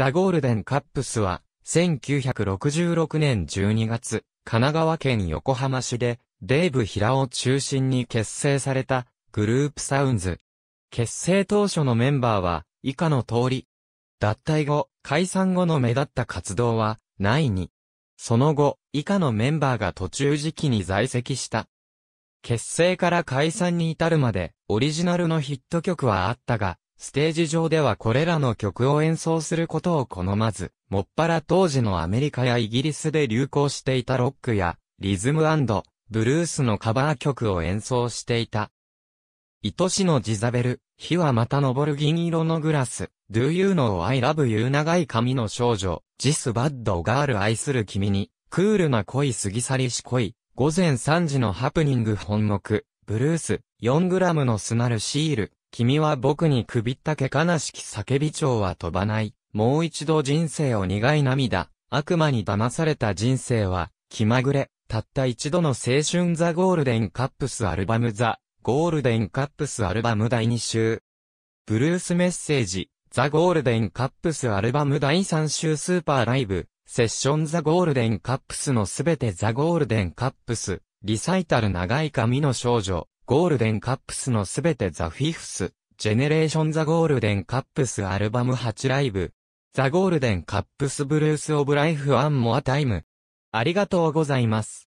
ザ・ゴールデン・カップスは、1966年12月、神奈川県横浜市で、デイブ・ヒラを中心に結成された、グループサウンズ。結成当初のメンバーは、以下の通り。脱退後、解散後の目立った活動は、ないに。その後、以下のメンバーが途中時期に在籍した。結成から解散に至るまで、オリジナルのヒット曲はあったが、ステージ上ではこれらの曲を演奏することを好まず、もっぱら当時のアメリカやイギリスで流行していたロックや、リズムブルースのカバー曲を演奏していた。愛しのジザベル、火はまた昇る銀色のグラス、Do you know I love you 長い髪の少女、ジスバッドガール愛する君に、クールな恋過ぎ去りし恋、午前3時のハプニング本目、ブルース、4グラムの砂るシール、君は僕にくびったけ悲しき叫び蝶は飛ばない。もう一度人生を苦い涙。悪魔に騙された人生は、気まぐれ。たった一度の青春ザ・ゴールデンカップスアルバムザ・ゴールデンカップスアルバム第2週。ブルースメッセージ。ザ・ゴールデンカップスアルバム第3週スーパーライブ。セッションザ・ゴールデンカップスのすべてザ・ゴールデンカップス。リサイタル長い髪の少女。ゴールデンカップスのすべてザ・フィフス、ジェネレーション・ザ・ゴールデンカップスアルバム8ライブ、ザ・ゴールデンカップス・ブルース・オブ・ライフ・アン・モア・タイム。ありがとうございます。